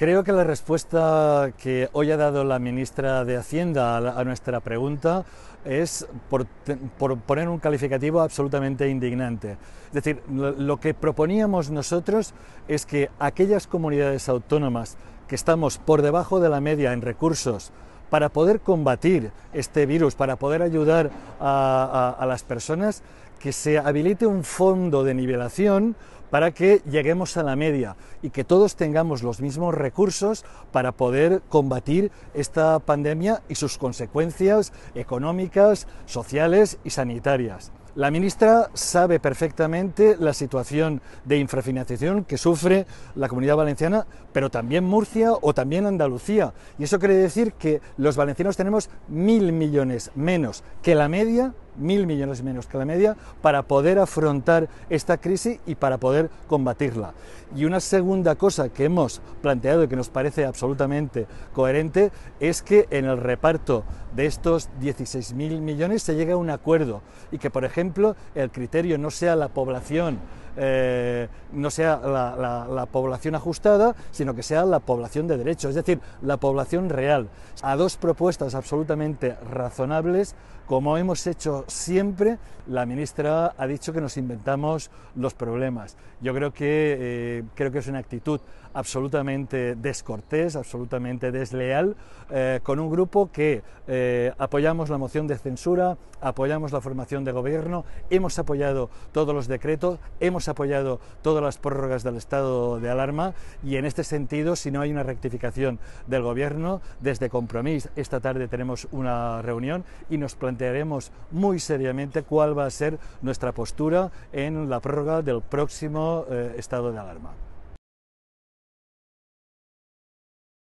Creo que la respuesta que hoy ha dado la ministra de Hacienda a, nuestra pregunta es por, poner un calificativo absolutamente indignante. Es decir, lo, que proponíamos nosotros es que aquellas comunidades autónomas que estamos por debajo de la media en recursos, para poder combatir este virus, para poder ayudar a, las personas, que se habilite un fondo de nivelación para que lleguemos a la media y que todos tengamos los mismos recursos para poder combatir esta pandemia y sus consecuencias económicas, sociales y sanitarias. La ministra sabe perfectamente la situación de infrafinanciación que sufre la comunidad valenciana, pero también Murcia o también Andalucía. Y eso quiere decir que los valencianos tenemos mil millones menos que la media mil millones menos que la media para poder afrontar esta crisis y para poder combatirla. Y una segunda cosa que hemos planteado y que nos parece absolutamente coherente es que en el reparto de estos 16 mil millones se llegue a un acuerdo y que, por ejemplo, el criterio no sea la población eh, no sea la, población ajustada, sino que sea la población de derecho, es decir, la población real. A dos propuestas absolutamente razonables, como hemos hecho siempre, la ministra ha dicho que nos inventamos los problemas. Yo creo que, eh, creo que es una actitud absolutamente descortés, absolutamente desleal, eh, con un grupo que apoyamos la moción de censura, apoyamos la formación de gobierno, hemos apoyado todos los decretos, hemos hemos apoyado todas las prórrogas del estado de alarma y en este sentido, si no hay una rectificación del Gobierno, desde Compromís esta tarde tenemos una reunión y nos plantearemos muy seriamente cuál va a ser nuestra postura en la prórroga del próximo eh, estado de alarma.